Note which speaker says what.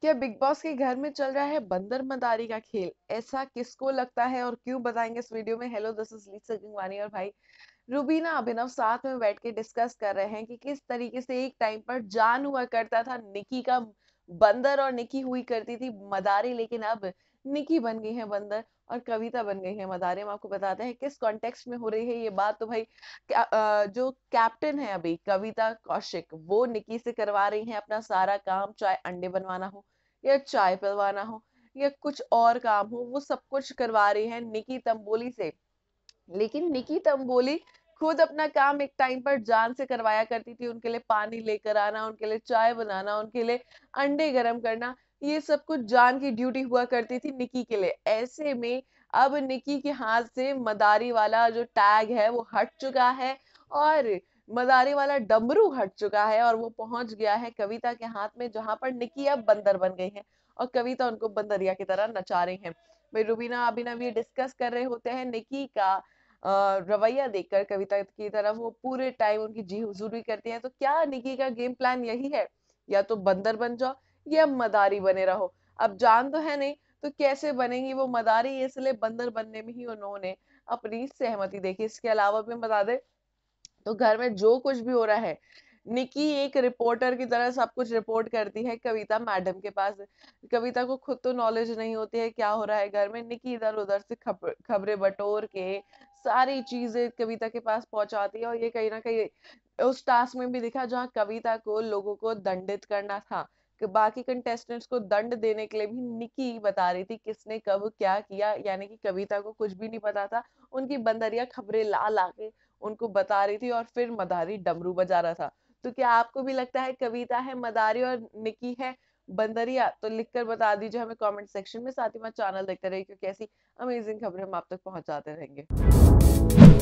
Speaker 1: क्या big boss के घर में चल रहा है बंदर मदारी का खेल ऐसा किसको लगता है और क्यों बताएंगे इस वीडियो में hello this is Lisa Gangwani और भाई रूबीना अभिनव साथ में बैठ के डिस्कस कर रहे हैं कि किस तरीके से एक टाइम पर जान हुआ करता था निकी का बंदर और निकी हुई करती थी मदारी लेकिन अब निकी बन गई है बंदर और कविता बन गई है मदारे हम आपको बताते हैं किस कॉन्टेक्स्ट में हो रही है ये बात तो भाई जो कैप्टन है अभी कविता कौशिक वो निकी से करवा रही है अपना सारा काम चाहे अंडे बनवाना हो या चाय पिलवाना हो या कुछ और काम हो वो सब कुछ करवा रही है निकी तंबोली से लेकिन निकी तंबोली खुद अपना काम एक टाइम पर जान से करवाया करती थी उनके लिए पानी लेकर आना उनके लिए चाय बनाना उनके लिए अंडे गर्म करना ये सब कुछ जान की ड्यूटी हुआ करती थी निकी के लिए ऐसे में अब निकी के हाथ से मदारी वाला जो टैग है वो हट चुका है और मदारी वाला डमरू हट चुका है और वो पहुंच गया है कविता के हाथ में जहां पर निकी अब बंदर बन गई है और कविता उनको बंदरिया की तरह नचा रही है भाई रुबीना अभिनव ये डिस्कस कर रहे होते हैं निकी का रवैया देखकर कविता की तरफ वो पूरे टाइम उनकी जी हुजूरी करती है तो क्या निकी का गेम प्लान यही है या तो बंदर बन जाओ या मदारी बने रहो अब जान तो है नहीं तो कैसे बनेंगी वो मदारी इसलिए बंदर बनने में ही उन्होंने अपनी सहमति देखी इसके अलावा भी बता दे तो घर में जो कुछ भी हो रहा है निकी एक रिपोर्टर की तरह सब कुछ रिपोर्ट करती है कविता मैडम के पास कविता को खुद तो नॉलेज नहीं होती है क्या हो रहा है घर में निकी इधर उधर से खबर खबरें बटोर के सारी चीजें कविता के पास पहुंचाती है और ये कहीं ना कहीं उस टास्क में भी दिखा जहाँ कविता को लोगों को दंडित करना था बाकी कंटेस्टेंट्स को दंड देने के लिए भी निकी बता रही थी किसने कब क्या किया यानी कि कविता को कुछ भी नहीं पता था उनकी बंदरिया खबरें ला ला के उनको बता रही थी और फिर मदारी डमरू बजा रहा था तो क्या आपको भी लगता है कविता है मदारी और निकी है बंदरिया तो लिखकर बता दीजिए हमें कमेंट सेक्शन में साथ ही में चैनल देखते रहिए क्योंकि ऐसी अमेजिंग खबरें हम आप तक पहुंचाते रहेंगे